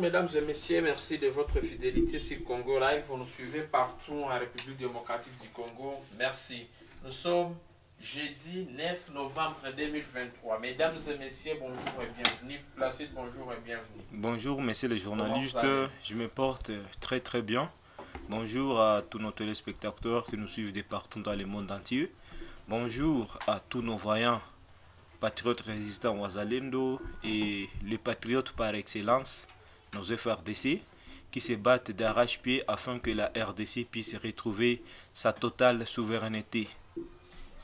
Mesdames et messieurs, merci de votre fidélité sur Congo Live. Vous nous suivez partout en République démocratique du Congo. Merci. Nous sommes jeudi 9 novembre 2023. Mesdames et messieurs, bonjour et bienvenue. Placide, bonjour et bienvenue. Bonjour, messieurs les journalistes. Je me porte très très bien. Bonjour à tous nos téléspectateurs qui nous suivent de partout dans le monde entier. Bonjour à tous nos voyants, patriotes résistants Wazalendo et les patriotes par excellence, nos FRDC, qui se battent d'arrache-pied afin que la RDC puisse retrouver sa totale souveraineté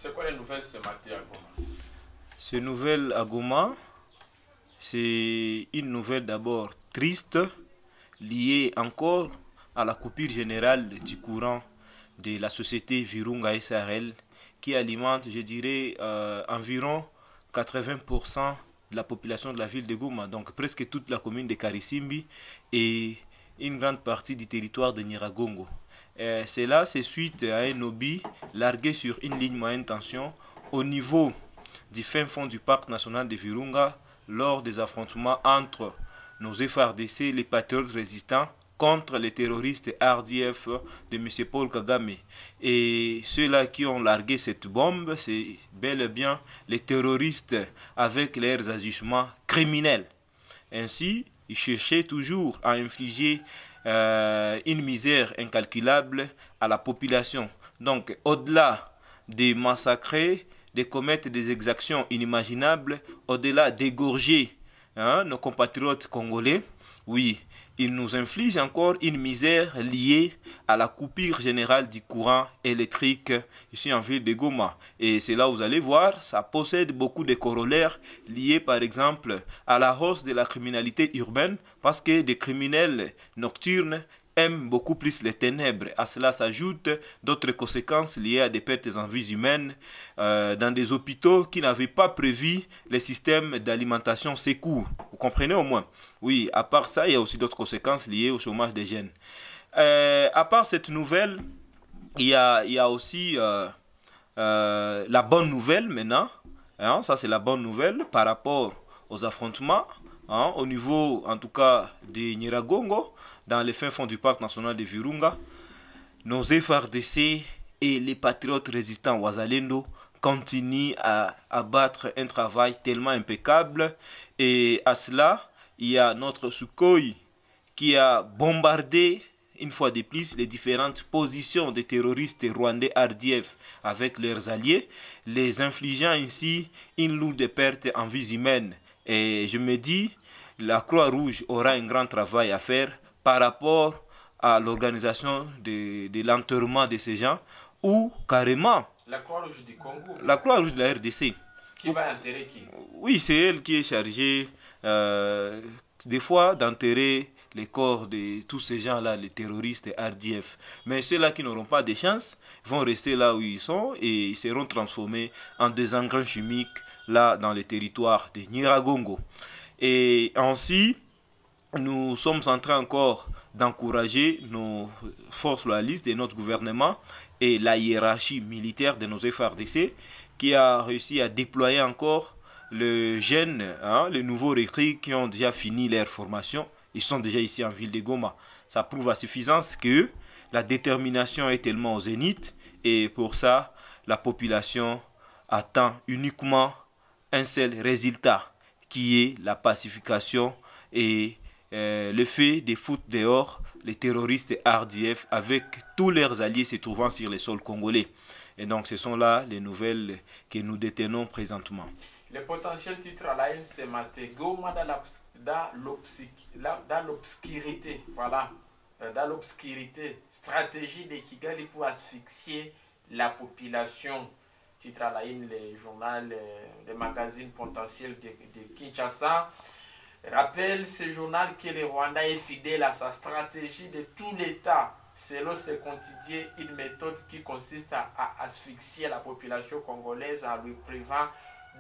c'est quoi les nouvelles ce matin à Goma Ces nouvelles à Goma, c'est une nouvelle d'abord triste, liée encore à la coupure générale du courant de la société Virunga SRL qui alimente, je dirais, euh, environ 80% de la population de la ville de Goma, donc presque toute la commune de Karisimbi et une grande partie du territoire de Niragongo. Euh, cela, c'est suite à un obi largué sur une ligne moyenne tension au niveau du fin fond du parc national de Virunga lors des affrontements entre nos FRDC, les patriotes résistants, contre les terroristes RDF de M. Paul Kagame. Et ceux-là qui ont largué cette bombe, c'est bel et bien les terroristes avec leurs agissements criminels. Ainsi, ils cherchaient toujours à infliger euh, une misère incalculable à la population. Donc, au-delà des massacres des commettre des exactions inimaginables, au-delà d'égorger hein, nos compatriotes congolais, oui, il nous inflige encore une misère liée à la coupure générale du courant électrique ici en ville de Goma. Et c'est là vous allez voir, ça possède beaucoup de corollaires liés par exemple à la hausse de la criminalité urbaine parce que des criminels nocturnes aiment beaucoup plus les ténèbres. À cela s'ajoutent d'autres conséquences liées à des pertes en vie humaines euh, dans des hôpitaux qui n'avaient pas prévu les systèmes d'alimentation secours. Vous comprenez au moins Oui, à part ça, il y a aussi d'autres conséquences liées au chômage des jeunes. Euh, à part cette nouvelle, il y a, aussi euh, la bonne nouvelle maintenant. Hein, ça, c'est la bonne nouvelle par rapport aux affrontements. Hein, au niveau, en tout cas, des Niragongo, dans les fins fonds du parc national de Virunga, nos FRDC et les patriotes résistants Wazalendo continuent à abattre un travail tellement impeccable. Et à cela, il y a notre Sukhoi qui a bombardé une fois de plus les différentes positions des terroristes rwandais RDF avec leurs alliés, les infligeant ainsi une lourde perte en vies humaines. Et je me dis, la Croix-Rouge aura un grand travail à faire par rapport à l'organisation de, l'enterrement de ces gens ou carrément la Croix-Rouge du Congo. La Croix-Rouge de la RDC. Qui va enterrer qui Oui, c'est elle qui est chargée euh, des fois d'enterrer les corps de tous ces gens-là, les terroristes et RDF. Mais ceux-là qui n'auront pas de chance vont rester là où ils sont et ils seront transformés en des engins chimiques là dans le territoire de Niragongo. Et ainsi, nous sommes en train encore d'encourager nos forces loyalistes et notre gouvernement et la hiérarchie militaire de nos FRDC qui a réussi à déployer encore le jeune, hein, les nouveaux recrues qui ont déjà fini leur formation. Ils sont déjà ici en ville de Goma. Ça prouve à suffisance que la détermination est tellement au zénith et pour ça, la population attend uniquement un seul résultat qui est la pacification et euh, le fait de foutre dehors les terroristes RDF avec tous leurs alliés se trouvant sur le sol congolais. Et donc ce sont là les nouvelles que nous détenons présentement. Le potentiel titre à la haine, c'est Goma dans l'obscurité, voilà, euh, dans l'obscurité, stratégie de Kigali pour asphyxier la population. Titre à la les euh, les potentiels de, de Kinshasa. Rappelle ce journal que le Rwanda est fidèle à sa stratégie de tout l'État selon ce quotidien, une méthode qui consiste à, asphyxier la population congolaise en lui privant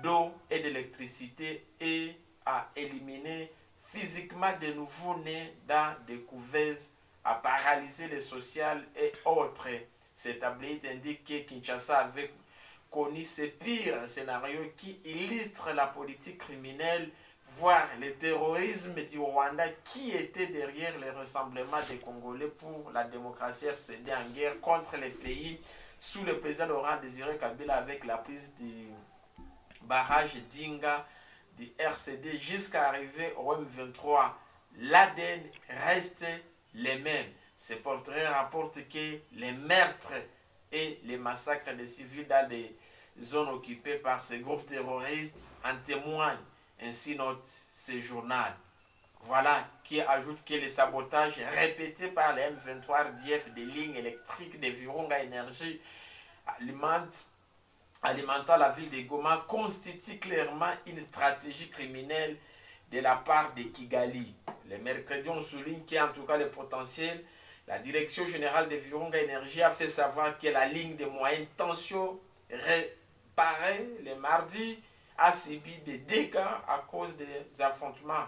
d'eau et d'électricité et à éliminer physiquement des nouveaux-nés dans des couveuses, à paralyser les sociales et autres. Cette tablette indique que Kinshasa avait connu ses pires scénarios qui illustrent la politique criminelle voir le terrorisme du Rwanda qui était derrière les rassemblements des Congolais pour la démocratie RCD en guerre contre les pays sous le président Laurent Désiré Kabila avec la prise du barrage d'Inga du RCD jusqu'à arriver au M23. L'ADN reste les mêmes. Ces portraits rapportent que les meurtres et les massacres des civils dans les zones occupées par ces groupes terroristes en témoignent ainsi note ce journal. Voilà qui ajoute que les sabotages répétés par les M23 DF des lignes électriques de Virunga Énergie alimentant la ville de Goma constitue clairement une stratégie criminelle de la part de Kigali. Le mercredi, on souligne qu'en tout cas le potentiel, la direction générale de Virunga Énergie a fait savoir que la ligne de moyenne tension réparée le mardi a subi des dégâts à cause des affrontements.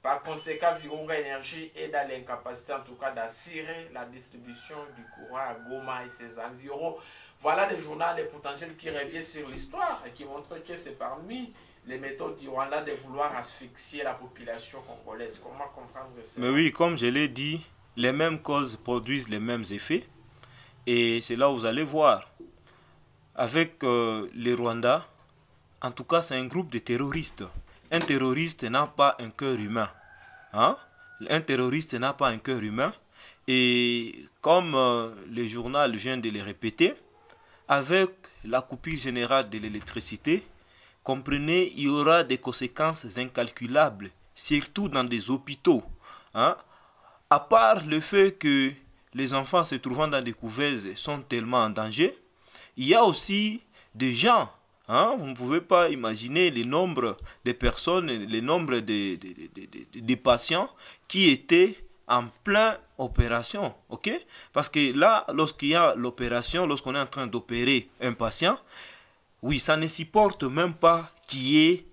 Par conséquent, Virunga Énergie est dans l'incapacité, en tout cas, d'assurer la distribution du courant à Goma et ses environs. Voilà des journaux des potentiels qui reviennent sur l'histoire et qui montre que c'est parmi les méthodes du Rwanda de vouloir asphyxier la population congolaise. Comment comprendre ça Mais oui, comme je l'ai dit, les mêmes causes produisent les mêmes effets. Et c'est là où vous allez voir. Avec euh, les Rwandais, en tout cas, c'est un groupe de terroristes. Un terroriste n'a pas un cœur humain. Hein? Un terroriste n'a pas un cœur humain. Et comme euh, le journal vient de le répéter, avec la coupure générale de l'électricité, comprenez, il y aura des conséquences incalculables, surtout dans des hôpitaux. Hein? À part le fait que les enfants se trouvant dans des couveuses sont tellement en danger, il y a aussi des gens Hein, vous ne pouvez pas imaginer le nombre de personnes, le nombre de, de, de, de patients qui étaient en plein opération, ok Parce que là, lorsqu'il y a l'opération, lorsqu'on est en train d'opérer un patient, oui, ça ne supporte même pas qu'il y ait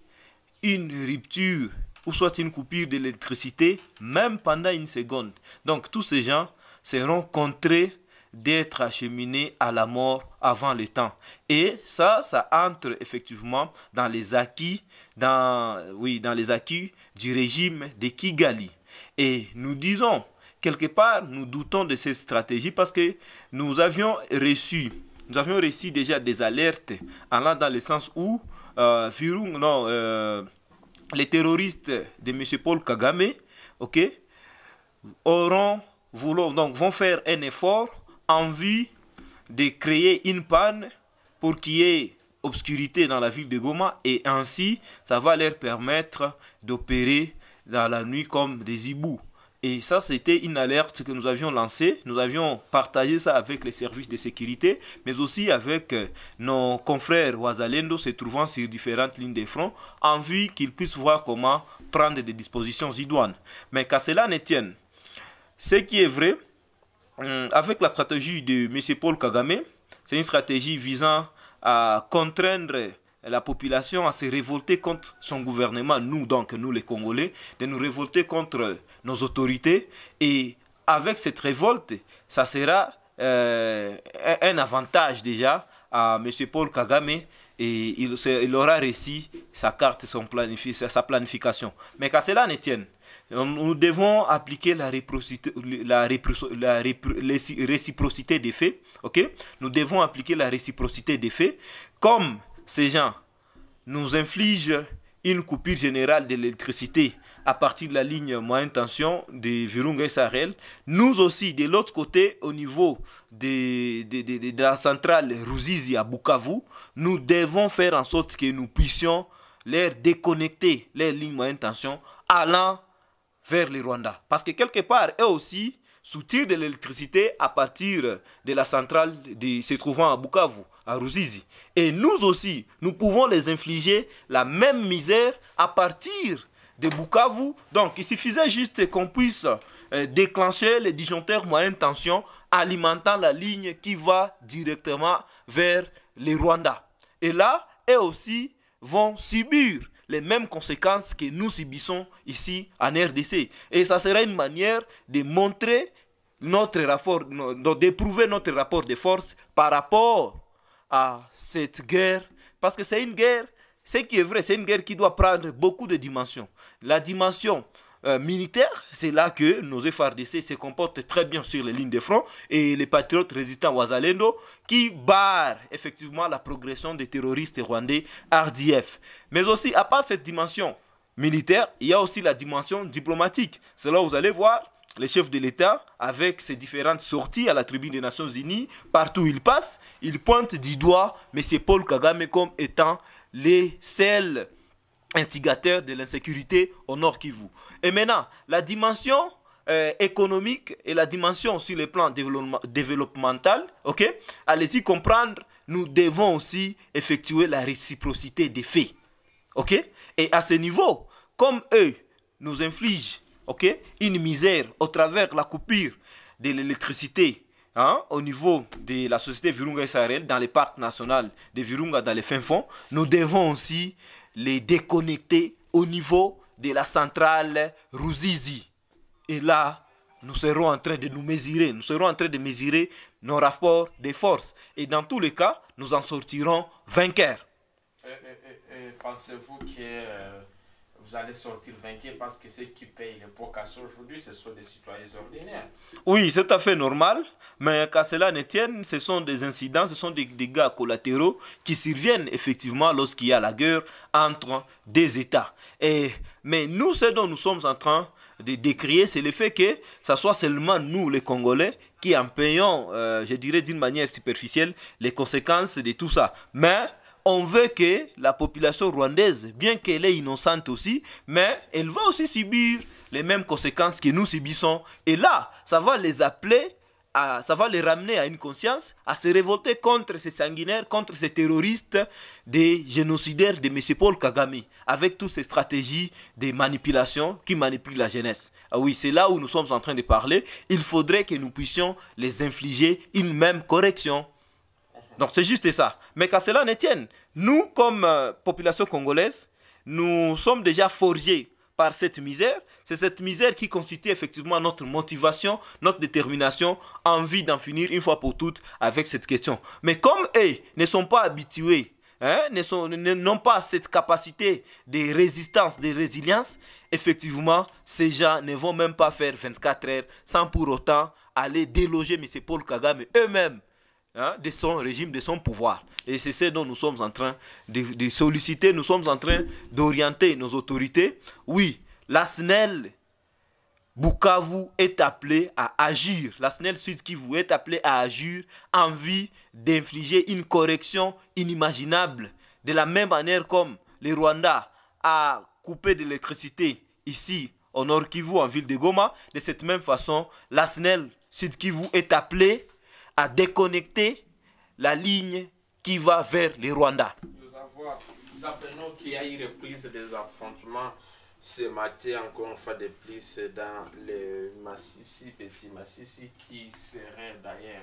une rupture ou soit une coupure d'électricité, même pendant une seconde. Donc tous ces gens seront contrés d'être acheminé à la mort avant le temps. Et ça, ça entre effectivement dans les acquis, dans, oui, dans les acquis du régime de Kigali. Et nous disons, quelque part, nous doutons de cette stratégie parce que nous avions reçu, nous avions reçu déjà des alertes allant dans le sens où euh, non, euh, les terroristes de M. Paul Kagame, ok, auront donc vont faire un effort envie de créer une panne pour qu'il y ait obscurité dans la ville de Goma et ainsi ça va leur permettre d'opérer dans la nuit comme des hiboux. Et ça, c'était une alerte que nous avions lancée. Nous avions partagé ça avec les services de sécurité, mais aussi avec euh, nos confrères Ouazalendo se trouvant sur différentes lignes de front, en vue qu'ils puissent voir comment prendre des dispositions idoines. Mais qu'à cela ne tienne, ce qui est vrai, euh, avec la stratégie de M. Paul Kagame, c'est une stratégie visant à contraindre la population à se révolter contre son gouvernement, nous donc, nous les Congolais, de nous révolter contre nos autorités. Et avec cette révolte, ça sera euh, un avantage déjà à M. Paul Kagame et il, aura réussi sa carte, son sa planification. Mais qu'à cela ne tienne, nous devons appliquer la, la, réciprocité des faits. ok Nous devons appliquer la réciprocité des faits. Comme ces gens nous infligent une coupure générale de l'électricité à partir de la ligne moyenne tension de Virunga et Sahel. Nous aussi, de l'autre côté, au niveau de, la centrale Ruzizi à Bukavu, nous devons faire en sorte que nous puissions leur déconnecter, les lignes moyenne tension, allant vers le Rwanda. Parce que quelque part, eux aussi soutient de l'électricité à partir de la centrale de, se trouvant à Bukavu, à Ruzizi. Et nous aussi, nous pouvons les infliger la même misère à partir de Bukavu. Donc, il suffisait juste qu'on puisse euh, déclencher les disjoncteurs moyenne tension alimentant la ligne qui va directement vers les Rwanda. Et là, eux aussi vont subir les mêmes conséquences que nous subissons ici en RDC. Et ça sera une manière de montrer notre rapport, d'éprouver notre rapport de force par rapport à cette guerre. Parce que c'est une guerre, ce qui est vrai, c'est une guerre qui doit prendre beaucoup de dimensions. La dimension euh, militaire, c'est là que nos FRDC se comportent très bien sur les lignes de front et les patriotes résistants Wazalendo qui barrent effectivement la progression des terroristes rwandais RDF. Mais aussi, à part cette dimension militaire, il y a aussi la dimension diplomatique. C'est là où vous allez voir les chefs de l'État, avec ses différentes sorties à la tribune des Nations Unies, partout où ils passent, ils pointent du doigt M. Paul Kagame comme étant les seuls instigateur de l'insécurité au Nord Kivu. Et maintenant, la dimension euh, économique et la dimension sur le plan développemental, ok Allez-y comprendre, nous devons aussi effectuer la réciprocité des faits, ok Et à ce niveau, comme eux nous infligent, ok, une misère au travers la coupure de l'électricité, Hein, au niveau de la société Virunga Israël, dans les parcs nationaux de Virunga, dans les fins fonds, nous devons aussi les déconnecter au niveau de la centrale Ruzizi. Et là, nous serons en train de nous mesurer, nous serons en train de mesurer nos rapports de force. Et dans tous les cas, nous en sortirons vainqueurs. Et Pensez-vous que euh, allez sortir vainqueur parce que ceux qui payent les aujourd'hui, ce sont des citoyens ordinaires. Oui, c'est tout à fait normal, mais quand cela ne tienne, ce sont des incidents, ce sont des dégâts collatéraux qui surviennent effectivement lorsqu'il y a la guerre entre des États. Et, mais nous, ce dont nous sommes en train de décrier, c'est le fait que ce soit seulement nous, les Congolais, qui en payons, euh, je dirais d'une manière superficielle, les conséquences de tout ça. Mais on veut que la population rwandaise, bien qu'elle est innocente aussi, mais elle va aussi subir les mêmes conséquences que nous subissons. Et là, ça va les appeler, ça va les ramener à une conscience, à se révolter contre ces sanguinaires, contre ces terroristes, des génocidaires de M. Paul Kagame, avec toutes ces stratégies de manipulation qui manipulent la jeunesse. Ah oui, c'est là où nous sommes en train de parler. Il faudrait que nous puissions les infliger une même correction. Donc c'est juste ça. Mais qu'à cela ne tienne, nous, comme euh, population congolaise, nous sommes déjà forgés par cette misère. C'est cette misère qui constitue effectivement notre motivation, notre détermination, envie d'en finir une fois pour toutes avec cette question. Mais comme eux ne sont pas habitués, hein, n'ont pas cette capacité de résistance, de résilience, effectivement, ces gens ne vont même pas faire 24 heures sans pour autant aller déloger M. Paul Kagame eux-mêmes Hein, de son régime, de son pouvoir. Et c'est ce dont nous sommes en train de, solliciter, nous sommes en train d'orienter nos autorités. Oui, la SNEL Bukavu est appelée à agir. La SNEL Sud Kivu est appelée à agir en vue d'infliger une correction inimaginable. De la même manière comme le Rwanda a coupé de l'électricité ici au Nord Kivu, en ville de Goma, de cette même façon, la SNEL Sud Kivu est appelée déconnecter la ligne qui va vers le Rwanda. Nous, avons, apprenons qu'il y a eu reprise des affrontements ce matin, encore une fois de plus, dans le Massissi, Petit Massissi, qui serait d'ailleurs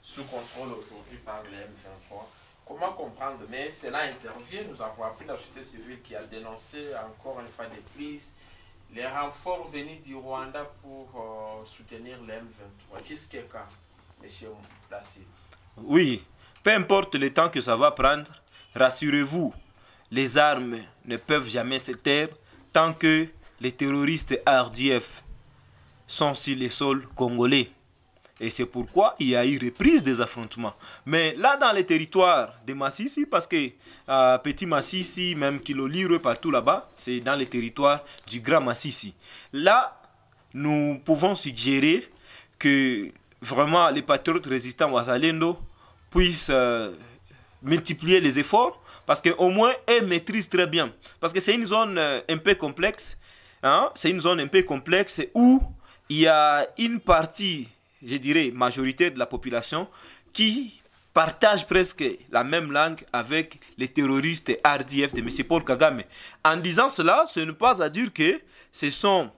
sous contrôle aujourd'hui par le M23. Comment comprendre Mais cela intervient, nous avons appris la société civile qui a dénoncé encore une fois de plus les renforts venus du Rwanda pour euh, soutenir le M23. Qu'est-ce qu'il y a oui, peu importe le temps que ça va prendre, rassurez-vous, les armes ne peuvent jamais se taire tant que les terroristes RDF sont sur les sols congolais. Et c'est pourquoi il y a eu reprise des affrontements. Mais là, dans les territoires de Massissi, parce que euh, Petit Massissi, même Kilolire, partout là-bas, c'est dans les territoires du Grand Massissi. Là, nous pouvons suggérer que vraiment les patriotes résistants Wazalendo puissent euh, multiplier les efforts parce qu'au moins elles maîtrisent très bien. Parce que c'est une zone euh, un peu complexe. Hein, c'est une zone un peu complexe où il y a une partie, je dirais, majorité de la population qui partage presque la même langue avec les terroristes RDF de M. Paul Kagame. En disant cela, ce n'est pas à dire que ce sont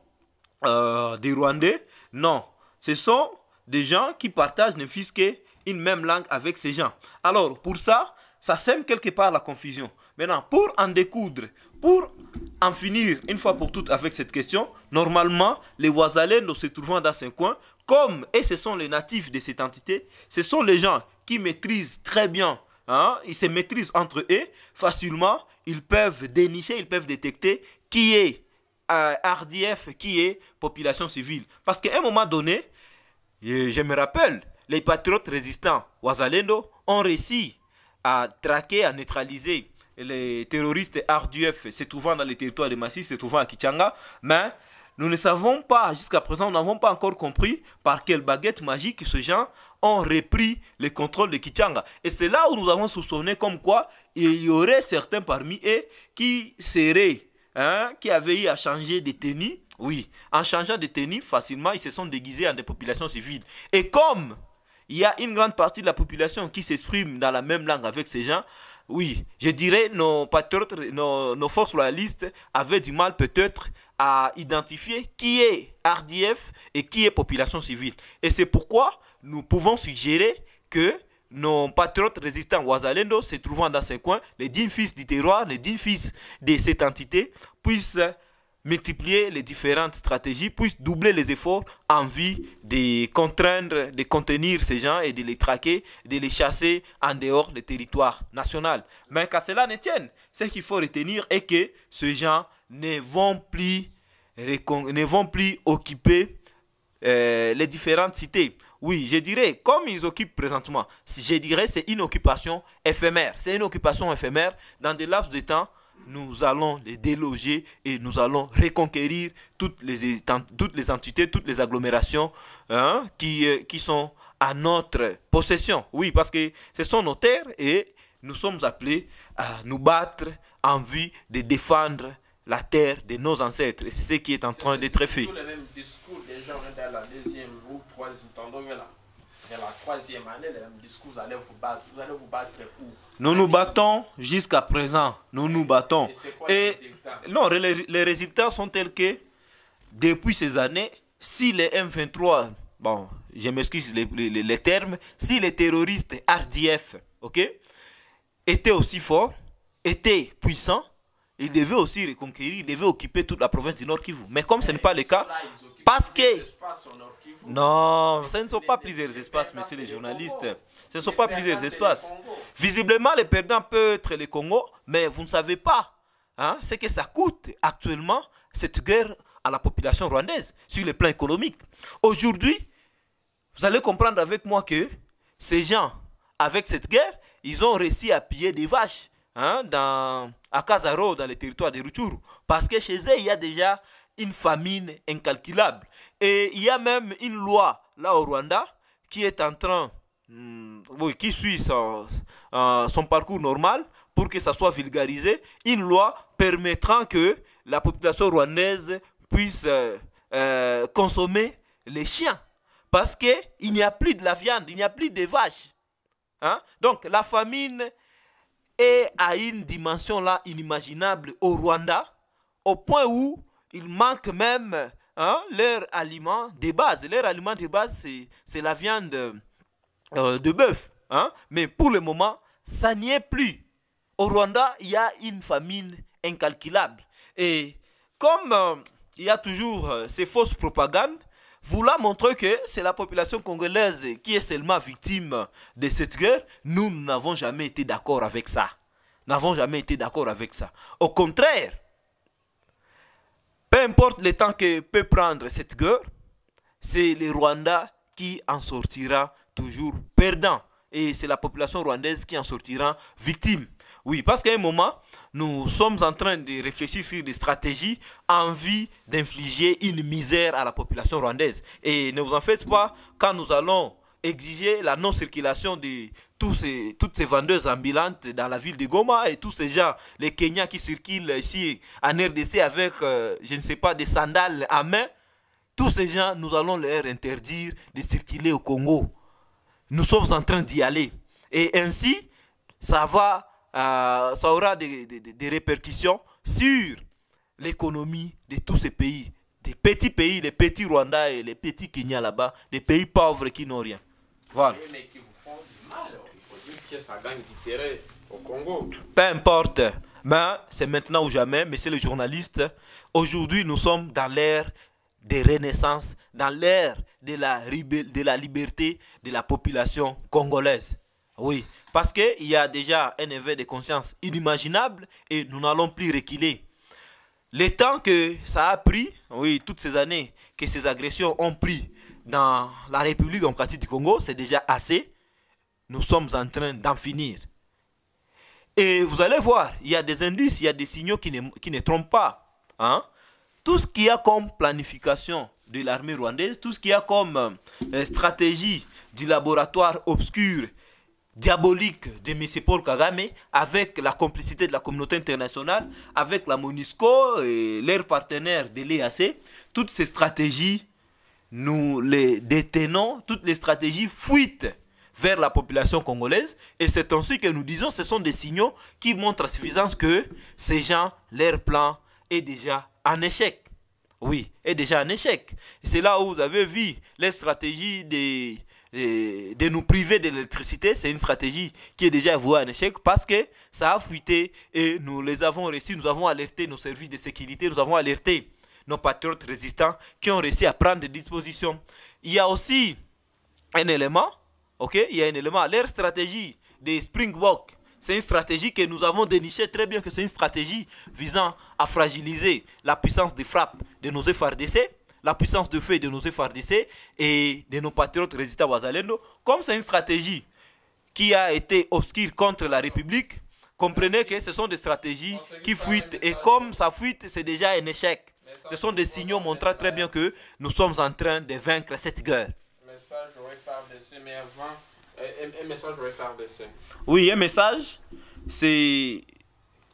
euh, des Rwandais. Non, ce sont des gens qui partagent ne fût-ce qu'une même langue avec ces gens. Alors, pour ça, ça sème quelque part la confusion. Maintenant, pour en découdre, pour en finir une fois pour toutes avec cette question, normalement, les Oisalais, nous se trouvant dans un coin, comme, et ce sont les natifs de cette entité, ce sont les gens qui maîtrisent très bien, hein, ils se maîtrisent entre eux, facilement, ils peuvent dénicher, ils peuvent détecter qui est euh, RDF, qui est population civile. Parce qu'à un moment donné, je me rappelle, les patriotes résistants, Wazalendo, ont réussi à traquer, à neutraliser les terroristes RDF se trouvant dans les territoires de massifs, se trouvant à Kichanga, mais nous ne savons pas, jusqu'à présent, nous n'avons pas encore compris par quelle baguette magique ces gens ont repris le contrôle de Kichanga. Et c'est là où nous avons soupçonné comme quoi il y aurait certains parmi eux qui seraient, hein, qui avaient eu à changer de tenue oui, en changeant de tenue, facilement, ils se sont déguisés en des populations civiles. Et comme il y a une grande partie de la population qui s'exprime dans la même langue avec ces gens, oui, je dirais nos patriotes, nos, forces loyalistes avaient du mal peut-être à identifier qui est RDF et qui est population civile. Et c'est pourquoi nous pouvons suggérer que nos patriotes résistants Ouazalendo, se trouvant dans ces coins, les dignes fils du terroir, les dignes fils de cette entité, puissent multiplier les différentes stratégies, puisse doubler les efforts en vue de contraindre, de contenir ces gens et de les traquer, de les chasser en dehors des territoire national. Mais qu'à cela ne tienne, ce qu'il faut retenir est que ces gens ne vont plus, ne vont plus occuper euh, les différentes cités. Oui, je dirais, comme ils occupent présentement, je dirais c'est une occupation éphémère. C'est une occupation éphémère dans des laps de temps nous allons les déloger et nous allons reconquérir toutes les, toutes les entités, toutes les agglomérations hein, qui, euh, qui sont à notre possession. Oui, parce que ce sont nos terres et nous sommes appelés à nous battre en vue de défendre la terre de nos ancêtres. Et c'est ce qui est en train d'être fait. C'est la troisième année, vous allez vous battre, Nous nous battons jusqu'à présent, nous nous battons. Et, quoi les résultats? non, les, résultats sont tels que depuis ces années, si les M23, bon, je m'excuse les, termes, si les terroristes RDF, ok, étaient aussi forts, étaient puissants, ils mm. devaient aussi reconquérir, ils devaient occuper toute la province du Nord Kivu. Mais comme ce n'est pas le cas, parce que non, ce ne sont pas plusieurs espaces, monsieur les journalistes. Ce ne sont pas plusieurs espaces. Visiblement, les perdants peuvent être les Congo, mais vous ne savez pas hein, ce que ça coûte actuellement cette guerre à la population rwandaise sur le plan économique. Aujourd'hui, vous allez comprendre avec moi que ces gens, avec cette guerre, ils ont réussi à piller des vaches hein, dans, à Casaro, dans le territoire de Rutshuru. Parce que chez eux, il y a déjà une famine incalculable. Et il y a même une loi là au Rwanda qui est en train, hmm, oui, qui suit son, euh, son, parcours normal pour que ça soit vulgarisé, une loi permettant que la population rwandaise puisse euh, euh, consommer les chiens. Parce qu'il n'y a plus de la viande, il n'y a plus de vaches. Hein? Donc la famine est à une dimension là inimaginable au Rwanda, au point où il manque même hein, leur aliment de base. Leur aliment de base, c'est la viande euh, de bœuf. Hein? Mais pour le moment, ça n'y est plus. Au Rwanda, il y a une famine incalculable. Et comme euh, il y a toujours euh, ces fausses propagandes, voulant montrer que c'est la population congolaise qui est seulement victime de cette guerre, nous n'avons jamais été d'accord avec ça. N'avons jamais été d'accord avec ça. Au contraire, peu importe le temps que peut prendre cette guerre, c'est le Rwanda qui en sortira toujours perdant. Et c'est la population rwandaise qui en sortira victime. Oui, parce qu'à un moment, nous sommes en train de réfléchir sur des stratégies en vue d'infliger une misère à la population rwandaise. Et ne vous en faites pas, quand nous allons exiger la non-circulation de toutes ces vendeuses ambulantes dans la ville de Goma et tous ces gens, les Kenyans qui circulent ici en RDC avec, euh, je ne sais pas, des sandales à main. Tous ces gens, nous allons leur interdire de circuler au Congo. Nous sommes en train d'y aller. Et ainsi, ça, va, euh, ça aura des, répercussions sur l'économie de tous ces pays des petits pays, les petits Rwanda et les petits Kenya là-bas, des pays pauvres qui n'ont rien. Voilà. Mais qui vous font du mal. Il faut dire que ça gagne du terrain au Congo. Peu importe. Mais c'est maintenant ou jamais, Mais c'est le journaliste Aujourd'hui, nous sommes dans l'ère des renaissances, dans l'ère de la, de la liberté de la population congolaise. Oui, parce qu'il y a déjà un éveil de conscience inimaginable et nous n'allons plus reculer. Le temps que ça a pris, oui, toutes ces années que ces agressions ont pris dans la République démocratique du Congo, c'est déjà assez. Nous sommes en train d'en finir. Et vous allez voir, il y a des indices, il y a des signaux qui ne, qui ne trompent pas. Hein. Tout ce qu'il y a comme planification de l'armée rwandaise, tout ce qu'il y a comme euh, stratégie du laboratoire obscur, diabolique de M. Paul Kagame, avec la complicité de la communauté internationale, avec la MONUSCO et leurs partenaires de l'EAC, toutes ces stratégies nous les détenons, toutes les stratégies fuites vers la population congolaise. Et c'est ainsi que nous disons, ce sont des signaux qui montrent à suffisance que ces gens, leur plan est déjà en échec. Oui, est déjà un échec. C'est là où vous avez vu les stratégies de, de nous priver d'électricité, c'est une stratégie qui est déjà vouée à un échec parce que ça a fuité et nous les avons réussi, nous avons alerté nos services de sécurité, nous avons alerté nos patriotes résistants qui ont réussi à prendre des dispositions. Il y a aussi un élément, ok Il y a un élément, leur stratégie des Springbok. C'est une stratégie que nous avons dénichée très bien, que c'est une stratégie visant à fragiliser la puissance de frappe de nos FRDC, la puissance de feu de nos FRDC et de nos patriotes résistants Wazalendo. Comme c'est une stratégie qui a été obscure contre la République, comprenez que ce sont des stratégies qui fuitent. Et comme ça fuite, c'est déjà un échec. Ce sont des signaux montrant très bien que nous sommes en train de vaincre cette guerre. message Oui, un message, c'est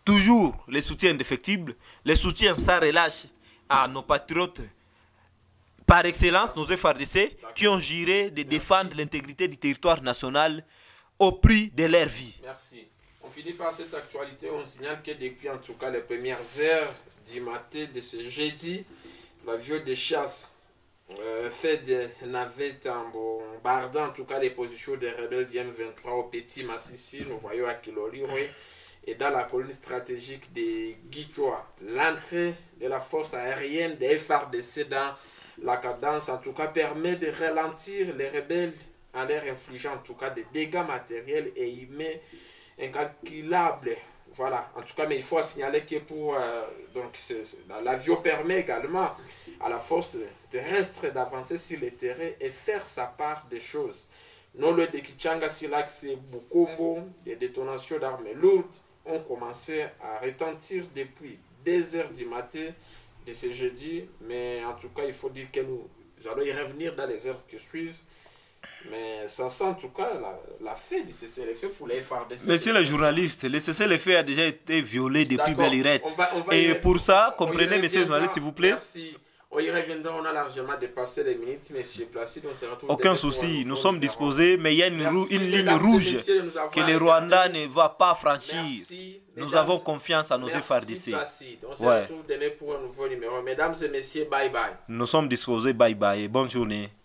toujours le soutien indéfectible, Le soutien, sans relâche à nos patriotes par excellence, nos FRDC, qui ont juré de défendre l'intégrité du territoire national au prix de leur vie. Merci. On finit par cette actualité. On signale que depuis en tout cas les premières heures du matin de ce jeudi, l'avion de chasse euh, fait des navettes en bombardant en tout cas les positions des rebelles du M23 au Petit Massissi. Nous voyons à Kilori, oui. Et dans la colonne stratégique de Guitoua. l'entrée de la force aérienne des FRDC dans la cadence, en tout cas, permet de ralentir les rebelles en leur infligeant en tout cas des dégâts matériels et y met incalculable. Voilà, en tout cas, mais il faut signaler que pour. Euh, donc, l'avion permet également à la force terrestre d'avancer sur les terrains et faire sa part des choses. Non, le de Kichanga sur l'axe Bukombo, des détonations d'armes lourdes ont commencé à retentir depuis des heures du matin de ce jeudi, mais en tout cas, il faut dire que nous allons y revenir dans les heures qui suivent. Mais ça sent en tout cas la, la fait du cessez-le-feu pour les FARDC. Monsieur le journaliste, le cessez-le-feu a déjà été violé depuis Belle Et pour ça, comprenez, monsieur le journaliste, s'il vous plaît. Merci. On y reviendra, on a largement dépassé les minutes, monsieur Placide, on sera tout Aucun souci, nous, nous sommes disposés, mais il y a une, une ligne rouge que le Rwanda ne va pas franchir. Merci, nous avons confiance à nos FARDC. On se retrouve demain pour un nouveau numéro. Mesdames et messieurs, bye bye. Nous sommes disposés, bye bye. et Bonne journée.